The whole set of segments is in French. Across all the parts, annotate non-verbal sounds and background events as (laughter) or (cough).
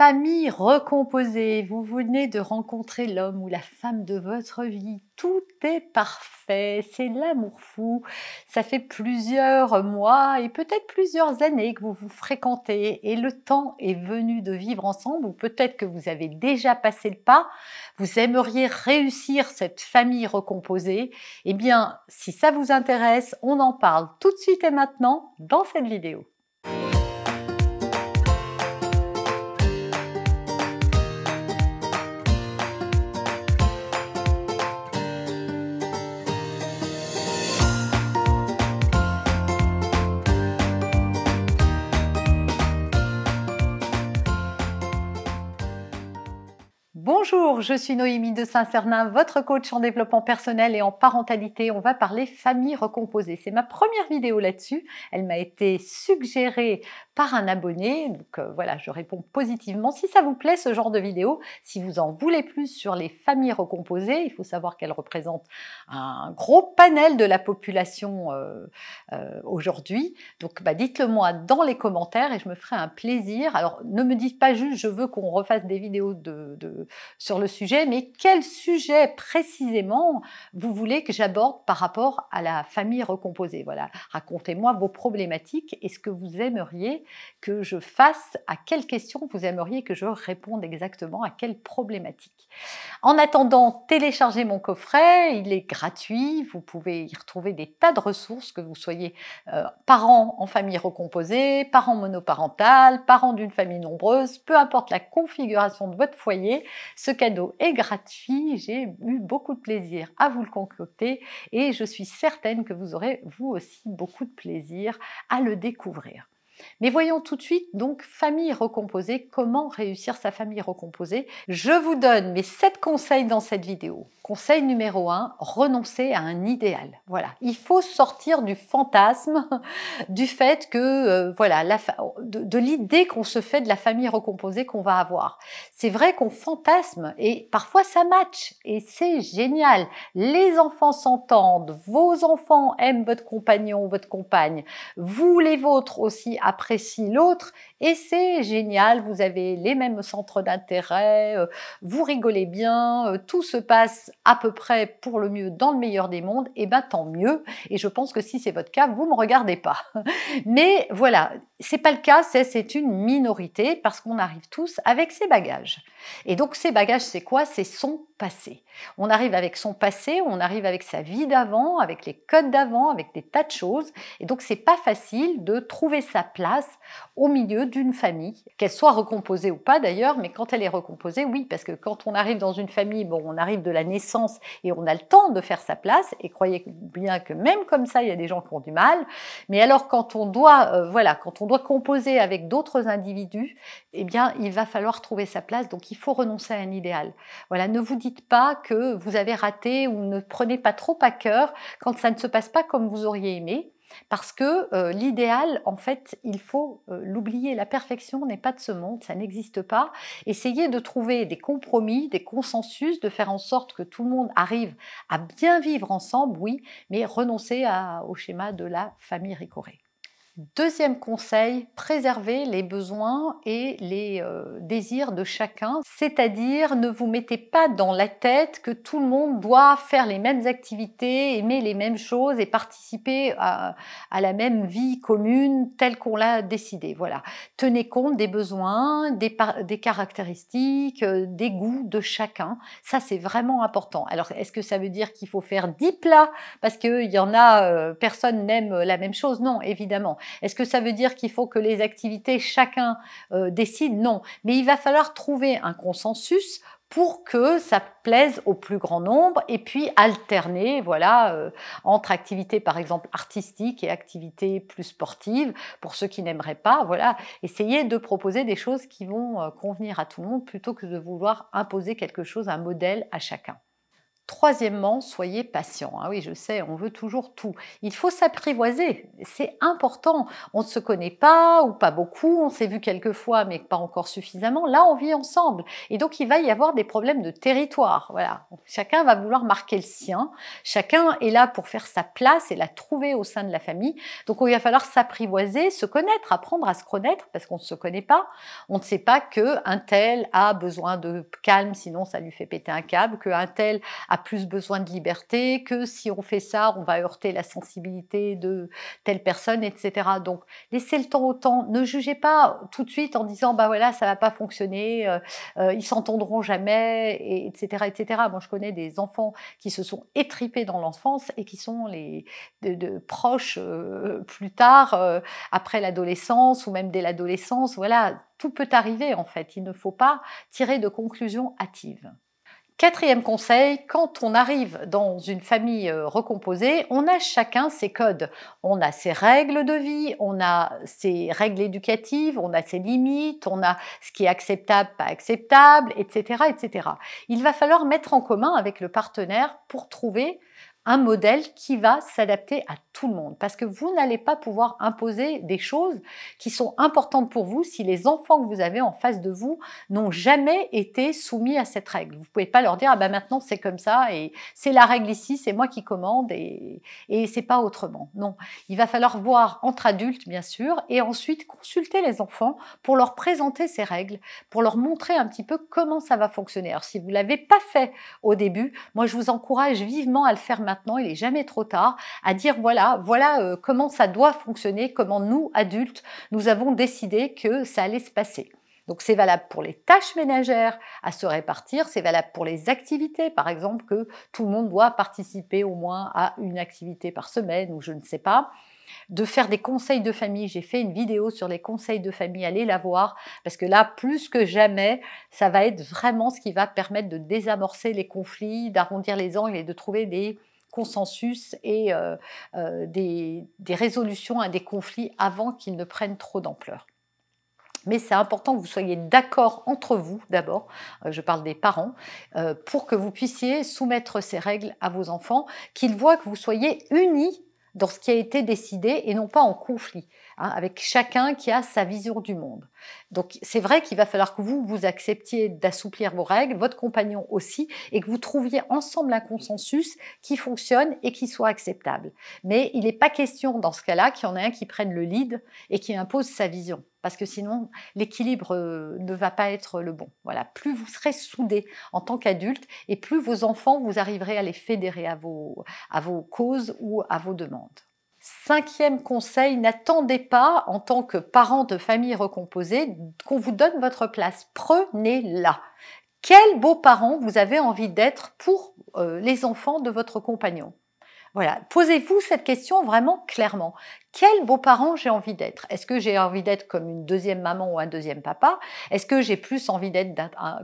famille recomposée, vous venez de rencontrer l'homme ou la femme de votre vie, tout est parfait, c'est l'amour fou, ça fait plusieurs mois et peut-être plusieurs années que vous vous fréquentez et le temps est venu de vivre ensemble ou peut-être que vous avez déjà passé le pas, vous aimeriez réussir cette famille recomposée, eh bien si ça vous intéresse, on en parle tout de suite et maintenant dans cette vidéo. Bonjour, je suis Noémie de Saint-Cernin, votre coach en développement personnel et en parentalité. On va parler familles recomposées. C'est ma première vidéo là-dessus. Elle m'a été suggérée par un abonné. Donc euh, voilà, je réponds positivement. Si ça vous plaît ce genre de vidéo, si vous en voulez plus sur les familles recomposées, il faut savoir qu'elles représentent un gros panel de la population euh, euh, aujourd'hui. Donc bah, dites-le moi dans les commentaires et je me ferai un plaisir. Alors ne me dites pas juste je veux qu'on refasse des vidéos de sur le sujet, mais quel sujet précisément vous voulez que j'aborde par rapport à la famille recomposée Voilà, racontez-moi vos problématiques et ce que vous aimeriez que je fasse, à quelle question vous aimeriez que je réponde exactement, à quelle problématique. En attendant, téléchargez mon coffret, il est gratuit, vous pouvez y retrouver des tas de ressources, que vous soyez euh, parents en famille recomposée, parents monoparental, parents d'une famille nombreuse, peu importe la configuration de votre foyer, ce cadeau est gratuit, j'ai eu beaucoup de plaisir à vous le concocter et je suis certaine que vous aurez vous aussi beaucoup de plaisir à le découvrir. Mais voyons tout de suite, donc, famille recomposée, comment réussir sa famille recomposée. Je vous donne mes 7 conseils dans cette vidéo. Conseil numéro 1, renoncer à un idéal. Voilà, il faut sortir du fantasme, (laughs) du fait que, euh, voilà, de, l'idée qu'on se fait de la famille recomposée qu'on va avoir. C'est vrai qu'on fantasme et parfois ça match et c'est génial. Les enfants s'entendent, vos enfants aiment votre compagnon, votre compagne, vous les vôtres aussi apprécie l'autre et c'est génial, vous avez les mêmes centres d'intérêt, euh, vous rigolez bien, euh, tout se passe à peu près pour le mieux dans le meilleur des mondes, et eh ben tant mieux. Et je pense que si c'est votre cas, vous ne me regardez pas. (laughs) Mais voilà, c'est pas le cas, c'est une minorité parce qu'on arrive tous avec ses bagages. Et donc ces bagages, c'est quoi C'est son passé. On arrive avec son passé, on arrive avec sa vie d'avant, avec les codes d'avant, avec des tas de choses. Et donc c'est pas facile de trouver sa place au milieu d'une famille, qu'elle soit recomposée ou pas d'ailleurs, mais quand elle est recomposée, oui, parce que quand on arrive dans une famille, bon, on arrive de la naissance et on a le temps de faire sa place, et croyez bien que même comme ça, il y a des gens qui ont du mal, mais alors quand on doit, euh, voilà, quand on doit composer avec d'autres individus, eh bien, il va falloir trouver sa place, donc il faut renoncer à un idéal. Voilà, ne vous dites pas que vous avez raté ou ne prenez pas trop à cœur quand ça ne se passe pas comme vous auriez aimé, parce que euh, l'idéal, en fait, il faut euh, l'oublier. La perfection n'est pas de ce monde, ça n'existe pas. Essayez de trouver des compromis, des consensus, de faire en sorte que tout le monde arrive à bien vivre ensemble, oui, mais renoncer au schéma de la famille Ricoré. Deuxième conseil, préservez les besoins et les euh, désirs de chacun, c'est-à-dire ne vous mettez pas dans la tête que tout le monde doit faire les mêmes activités, aimer les mêmes choses et participer à, la même vie commune telle qu'on l'a décidée. Voilà. Tenez compte des besoins, des, caractéristiques, euh, des goûts de chacun. Ça, c'est vraiment important. Alors, est-ce que ça veut dire qu'il faut faire 10 plats parce qu'il y en a, euh, personne n'aime la même chose Non, évidemment. Est-ce que ça veut dire qu'il faut que les activités, chacun euh, décide Non. Mais il va falloir trouver un consensus pour que ça plaise au plus grand nombre et puis alterner voilà euh, entre activités par exemple artistiques et activités plus sportives pour ceux qui n'aimeraient pas voilà essayer de proposer des choses qui vont euh, convenir à tout le monde plutôt que de vouloir imposer quelque chose un modèle à chacun. Troisièmement, soyez patient. Ah oui, je sais, on veut toujours tout. Il faut s'apprivoiser, c'est important. On ne se connaît pas ou pas beaucoup, on s'est vu quelques fois mais pas encore suffisamment. Là, on vit ensemble. Et donc, il va y avoir des problèmes de territoire. Voilà. Chacun va vouloir marquer le sien. Chacun est là pour faire sa place et la trouver au sein de la famille. Donc, il va falloir s'apprivoiser, se connaître, apprendre à se connaître parce qu'on ne se connaît pas. On ne sait pas que un tel a besoin de calme, sinon ça lui fait péter un câble, que un tel a plus besoin de liberté, que si on fait ça, on va heurter la sensibilité de telle personne, etc. Donc, laissez le temps au temps. Ne jugez pas tout de suite en disant, bah voilà, ça va pas fonctionner, ils euh, euh, ils s'entendront jamais, etc., etc. Moi, je connais des enfants qui se sont étripés dans l'enfance et qui sont les proches euh, plus tard, après l'adolescence ou même dès l'adolescence. Voilà, tout peut arriver en fait. Il ne faut pas tirer de conclusions hâtives. Quatrième conseil, quand on arrive dans une famille euh, recomposée, on a chacun ses codes, on a ses règles de vie, on a ses règles éducatives, on a ses limites, on a ce qui est acceptable, pas acceptable, etc. etc. Il va falloir mettre en commun avec le partenaire pour trouver un modèle qui va s'adapter à tout le monde, parce que vous n'allez pas pouvoir imposer des choses qui sont importantes pour vous si les enfants que vous avez en face de vous n'ont jamais été soumis à cette règle. Vous pouvez pas leur dire ah ben maintenant c'est comme ça et c'est la règle ici, c'est moi qui commande et et c'est pas autrement. Non, il va falloir voir entre adultes bien sûr et ensuite consulter les enfants pour leur présenter ces règles, pour leur montrer un petit peu comment ça va fonctionner. Alors si vous l'avez pas fait au début, moi je vous encourage vivement à le faire maintenant. Il est jamais trop tard à dire voilà voilà, euh, comment ça doit fonctionner, comment nous, adultes, nous avons décidé que ça allait se passer. Donc c'est valable pour les tâches ménagères à se répartir, c'est valable pour les activités, par exemple que tout le monde doit participer au moins à une activité par semaine ou je ne sais pas. De faire des conseils de famille, j'ai fait une vidéo sur les conseils de famille, allez la voir, parce que là, plus que jamais, ça va être vraiment ce qui va permettre de désamorcer les conflits, d'arrondir les angles et de trouver des consensus et euh, euh, des, résolutions à des conflits avant qu'ils ne prennent trop d'ampleur. Mais c'est important que vous soyez d'accord entre vous, d'abord, euh, je parle des parents, pour que vous puissiez soumettre ces règles à vos enfants, qu'ils voient que vous soyez unis dans ce qui a été décidé et non pas en conflit. Hein, avec chacun qui a sa vision du monde. Donc c'est vrai qu'il va falloir que vous, vous acceptiez d'assouplir vos règles, votre compagnon aussi, et que vous trouviez ensemble un consensus qui fonctionne et qui soit acceptable. Mais il n'est pas question dans ce cas-là qu'il y en ait un qui prenne le lead et qui impose sa vision. Parce que sinon, l'équilibre euh, ne va pas être le bon. Voilà, plus vous serez soudés en tant qu'adulte et plus vos enfants, vous arriverez à les fédérer à vos causes ou à vos demandes. Cinquième conseil, n'attendez pas en tant que parent de famille recomposée qu'on vous donne votre place. Prenez-la. Quels beaux parents vous avez envie d'être pour euh, les enfants de votre compagnon voilà, posez-vous cette question vraiment clairement. Quel beau-parent j'ai envie d'être Est-ce que j'ai envie d'être comme une deuxième maman ou un deuxième papa Est-ce que j'ai plus envie d'être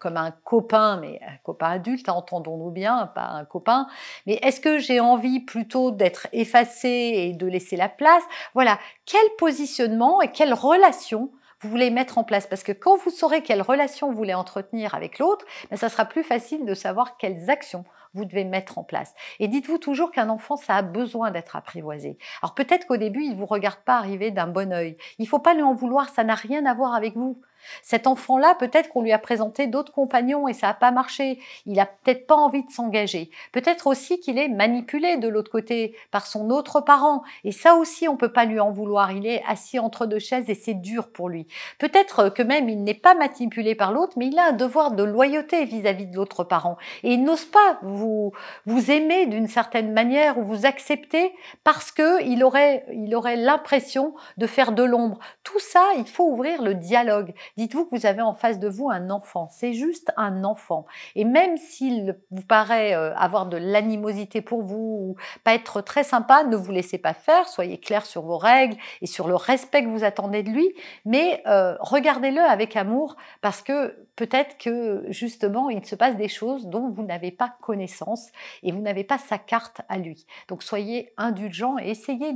comme un copain, mais un copain adulte, entendons-nous bien, pas un copain Mais est-ce que j'ai envie plutôt d'être effacé et de laisser la place Voilà, quel positionnement et quelle relation vous voulez mettre en place. Parce que quand vous saurez quelle relation vous voulez entretenir avec l'autre, ben, ça sera plus facile de savoir quelles actions vous devez mettre en place. Et dites-vous toujours qu'un enfant, ça a besoin d'être apprivoisé. Alors peut-être qu'au début, il ne vous regarde pas arriver d'un bon oeil. Il ne faut pas lui en vouloir, ça n'a rien à voir avec vous. Cet enfant-là, peut-être qu'on lui a présenté d'autres compagnons et ça n'a pas marché. Il n'a peut-être pas envie de s'engager. Peut-être aussi qu'il est manipulé de l'autre côté par son autre parent. Et ça aussi, on ne peut pas lui en vouloir. Il est assis entre deux chaises et c'est dur pour lui. Peut-être que même il n'est pas manipulé par l'autre, mais il a un devoir de loyauté vis-à-vis -vis de l'autre parent. Et il n'ose pas vous vous, vous aimez d'une certaine manière ou vous acceptez parce que il aurait il aurait l'impression de faire de l'ombre. Tout ça, il faut ouvrir le dialogue. Dites-vous que vous avez en face de vous un enfant. C'est juste un enfant. Et même s'il vous paraît euh, avoir de l'animosité pour vous ou pas être très sympa, ne vous laissez pas faire. Soyez clair sur vos règles et sur le respect que vous attendez de lui. Mais euh, regardez-le avec amour parce que peut-être que justement, il se passe des choses dont vous n'avez pas connaissance et vous n'avez pas sa carte à lui. Donc soyez indulgent et essayez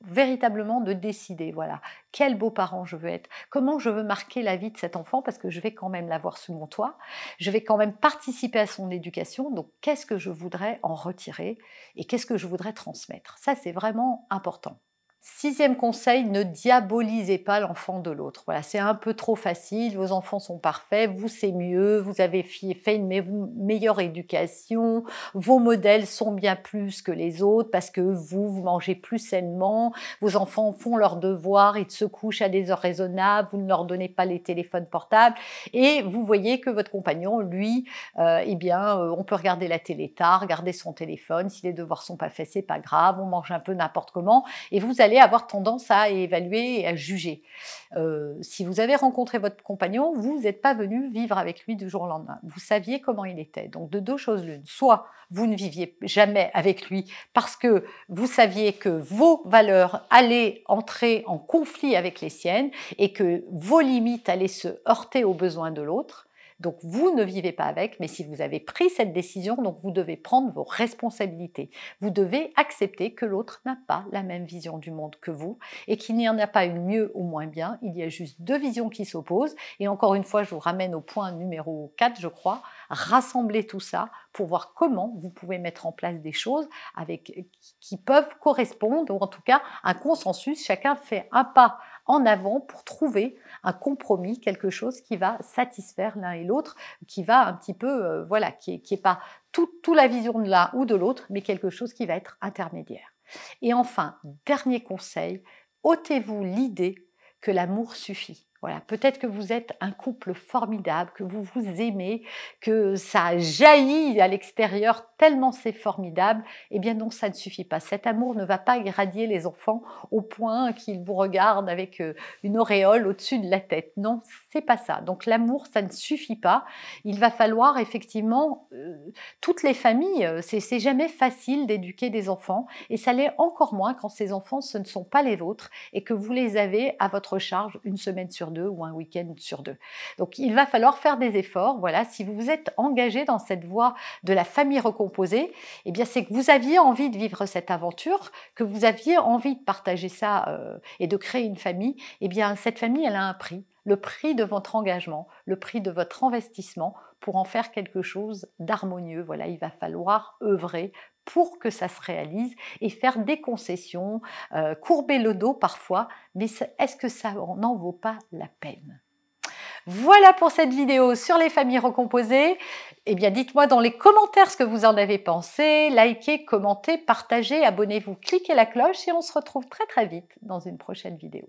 véritablement de décider, voilà, quel beau parent je veux être, comment je veux marquer la vie de cet enfant, parce que je vais quand même l'avoir sous mon toit, je vais quand même participer à son éducation, donc qu'est-ce que je voudrais en retirer et qu'est-ce que je voudrais transmettre. Ça, c'est vraiment important. Sixième conseil, ne diabolisez pas l'enfant de l'autre. Voilà, c'est un peu trop facile, vos enfants sont parfaits, vous c'est mieux, vous avez fait une meilleure éducation, vos modèles sont bien plus que les autres parce que vous, vous mangez plus sainement, vos enfants font leurs devoirs, ils se couchent à des heures raisonnables, vous ne leur donnez pas les téléphones portables et vous voyez que votre compagnon, lui, euh, eh bien, euh, on peut regarder la télé tard, regarder son téléphone, si les devoirs sont pas faits, c'est pas grave, on mange un peu n'importe comment et vous avoir tendance à évaluer et à juger. Euh, si vous avez rencontré votre compagnon, vous n'êtes pas venu vivre avec lui du jour au lendemain. Vous saviez comment il était. Donc de deux choses l'une. Soit vous ne viviez jamais avec lui parce que vous saviez que vos valeurs allaient entrer en conflit avec les siennes et que vos limites allaient se heurter aux besoins de l'autre. Donc vous ne vivez pas avec, mais si vous avez pris cette décision, donc vous devez prendre vos responsabilités. Vous devez accepter que l'autre n'a pas la même vision du monde que vous et qu'il n'y en a pas une mieux ou moins bien. Il y a juste deux visions qui s'opposent. Et encore une fois, je vous ramène au point numéro 4, je crois. rassembler tout ça pour voir comment vous pouvez mettre en place des choses avec, qui peuvent correspondre, ou en tout cas un consensus. Chacun fait un pas en avant pour trouver un compromis, quelque chose qui va satisfaire l'un et l'autre, qui va un petit peu, euh, voilà, qui n'est est pas toute tout la vision de l'un ou de l'autre, mais quelque chose qui va être intermédiaire. Et enfin, dernier conseil, ôtez-vous l'idée que l'amour suffit. Voilà, peut-être que vous êtes un couple formidable, que vous vous aimez, que ça jaillit à l'extérieur tellement c'est formidable. Eh bien non, ça ne suffit pas. Cet amour ne va pas irradier les enfants au point qu'ils vous regardent avec euh, une auréole au-dessus de la tête. Non, c'est pas ça. Donc l'amour, ça ne suffit pas. Il va falloir effectivement euh, toutes les familles. Euh, c'est jamais facile d'éduquer des enfants et ça l'est encore moins quand ces enfants ce ne sont pas les vôtres et que vous les avez à votre charge une semaine sur deux ou un week-end sur deux. Donc il va falloir faire des efforts. Voilà, si vous vous êtes engagé dans cette voie de la famille recomposée, eh bien c'est que vous aviez envie de vivre cette aventure, que vous aviez envie de partager ça euh, et de créer une famille. Eh bien cette famille, elle a un prix le prix de votre engagement, le prix de votre investissement pour en faire quelque chose d'harmonieux. Voilà, il va falloir œuvrer pour que ça se réalise et faire des concessions, euh, courber le dos parfois, mais est-ce que ça n'en vaut pas la peine voilà pour cette vidéo sur les familles recomposées. Eh bien, dites-moi dans les commentaires ce que vous en avez pensé. Likez, commentez, partagez, abonnez-vous, cliquez la cloche et on se retrouve très très vite dans une prochaine vidéo.